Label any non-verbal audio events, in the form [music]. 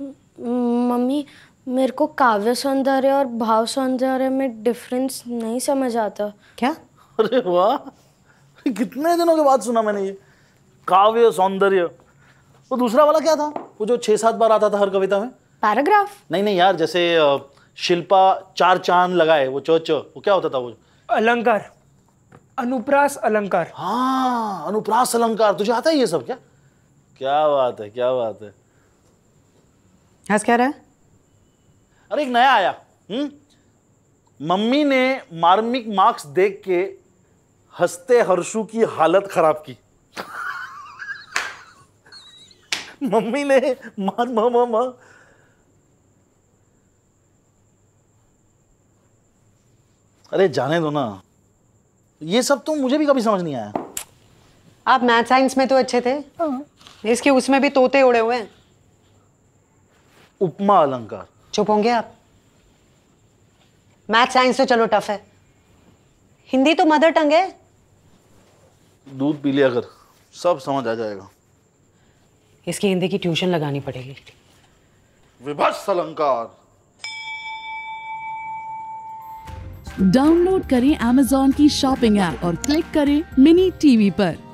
Mummy मेरे को काव्य सौंदर्य और भाव सौंदर्य में डिफरेंस नहीं समझ आता क्या अरे वाह कितने दिनों के बाद सुना मैंने ये काव्य सौंदर्य वो दूसरा वाला क्या था वो जो छह सात बार आता था हर कविता में पैराग्राफ नहीं नहीं यार जैसे शिल्पा चार चांद लगाए वो चो चो वो क्या होता था वो अलंकार अनुप्रास अलंकार हाँ अनुप्रास अलंकार तुझे आता है ये सब क्या क्या बात है क्या बात है हंस क्या रहा है अरे एक नया आया हुँ? हम्म? मम्मी ने मार्मिक मार्क्स देख के हंसते हर्षू की हालत खराब की [laughs] मम्मी ने मार मा, मा, मा, अरे जाने दो ना ये सब तो मुझे भी कभी समझ नहीं आया आप मैथ साइंस में तो अच्छे थे हाँ। इसके उसमें भी तोते उड़े हुए हैं उपमा अलंकार चुप होंगे आप मैथ साइंस तो चलो टफ है हिंदी तो मदर टंग है दूध पी लिया कर सब समझ आ जाएगा इसकी हिंदी की ट्यूशन लगानी पड़ेगी विभस अलंकार डाउनलोड करें Amazon की शॉपिंग ऐप और क्लिक करें मिनी टीवी पर